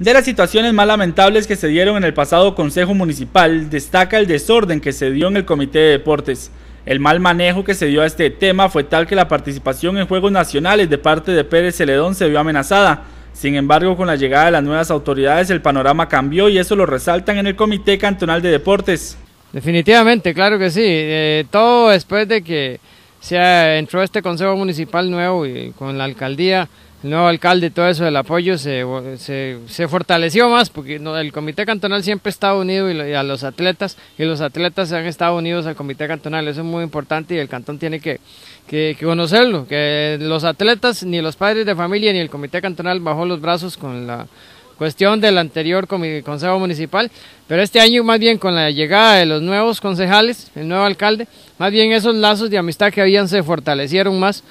De las situaciones más lamentables que se dieron en el pasado Consejo Municipal, destaca el desorden que se dio en el Comité de Deportes. El mal manejo que se dio a este tema fue tal que la participación en Juegos Nacionales de parte de Pérez Celedón se vio amenazada. Sin embargo, con la llegada de las nuevas autoridades el panorama cambió y eso lo resaltan en el Comité Cantonal de Deportes. Definitivamente, claro que sí. Eh, todo después de que se eh, entró este Consejo Municipal nuevo y con la alcaldía el nuevo alcalde, todo eso, del apoyo se, fortaleció más, porque el Comité Cantonal siempre ha está unido y, a los atletas, y los atletas se han estado unidos al Comité Cantonal, eso es muy importante y el cantón tiene que conocerlo, que los atletas, ni los padres de familia, ni el Comité Cantonal bajó los brazos con la cuestión del anterior Consejo Municipal, pero este año más bien con la llegada de los nuevos concejales, el nuevo alcalde, más bien esos lazos de amistad que habían se fortalecieron más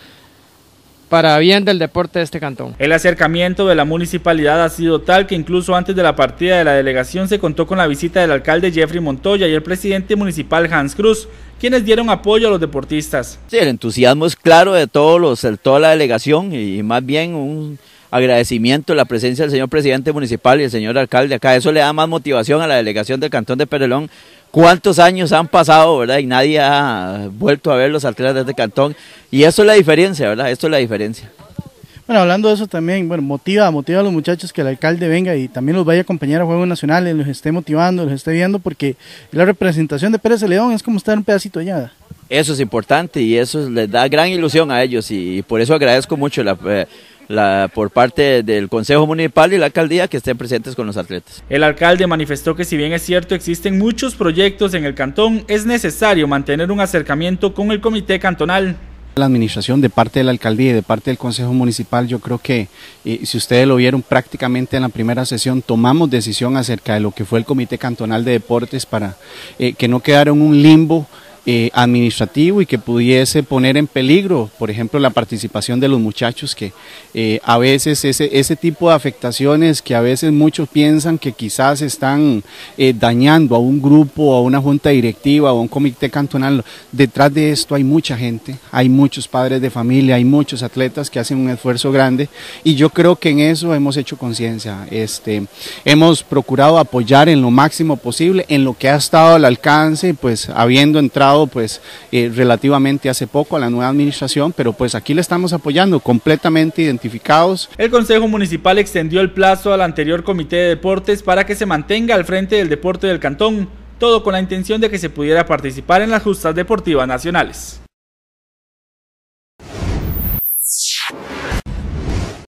para bien del deporte de este cantón. El acercamiento de la municipalidad ha sido tal que incluso antes de la partida de la delegación se contó con la visita del alcalde Jeffrey Montoya y el presidente municipal Hans Cruz, quienes dieron apoyo a los deportistas. el entusiasmo es claro de todos los, de toda la delegación y más bien un agradecimiento la presencia del señor presidente municipal y el señor alcalde acá. Eso le da más motivación a la delegación del Cantón de Perelón. ¿Cuántos años han pasado, verdad? Y nadie ha vuelto a ver los alcaldes de este cantón. Y eso es la diferencia, ¿verdad? Esto es la diferencia. Bueno, hablando de eso también, bueno, motiva, motiva a los muchachos que el alcalde venga y también los vaya a acompañar a Juegos Nacionales, los esté motivando, los esté viendo, porque la representación de Pérez de León es como estar un pedacito allá. Eso es importante y eso les da gran ilusión a ellos y por eso agradezco mucho la, eh, por parte del Consejo Municipal y la alcaldía que estén presentes con los atletas. El alcalde manifestó que si bien es cierto existen muchos proyectos en el cantón, es necesario mantener un acercamiento con el comité cantonal la administración de parte de la alcaldía y de parte del consejo municipal, yo creo que eh, si ustedes lo vieron prácticamente en la primera sesión, tomamos decisión acerca de lo que fue el comité cantonal de deportes para eh, que no quedara en un limbo eh, administrativo y que pudiese poner en peligro, por ejemplo, la participación de los muchachos, que eh, a veces ese, ese tipo de afectaciones que a veces muchos piensan que quizás están eh, dañando a un grupo, a una junta directiva o a un comité cantonal, detrás de esto hay mucha gente, hay muchos padres de familia, hay muchos atletas que hacen un esfuerzo grande y yo creo que en eso hemos hecho conciencia, este, hemos procurado apoyar en lo máximo posible, en lo que ha estado al alcance, pues habiendo entrado pues eh, relativamente hace poco a la nueva administración, pero pues aquí le estamos apoyando, completamente identificados. El Consejo Municipal extendió el plazo al anterior Comité de Deportes para que se mantenga al frente del deporte del cantón, todo con la intención de que se pudiera participar en las justas deportivas nacionales.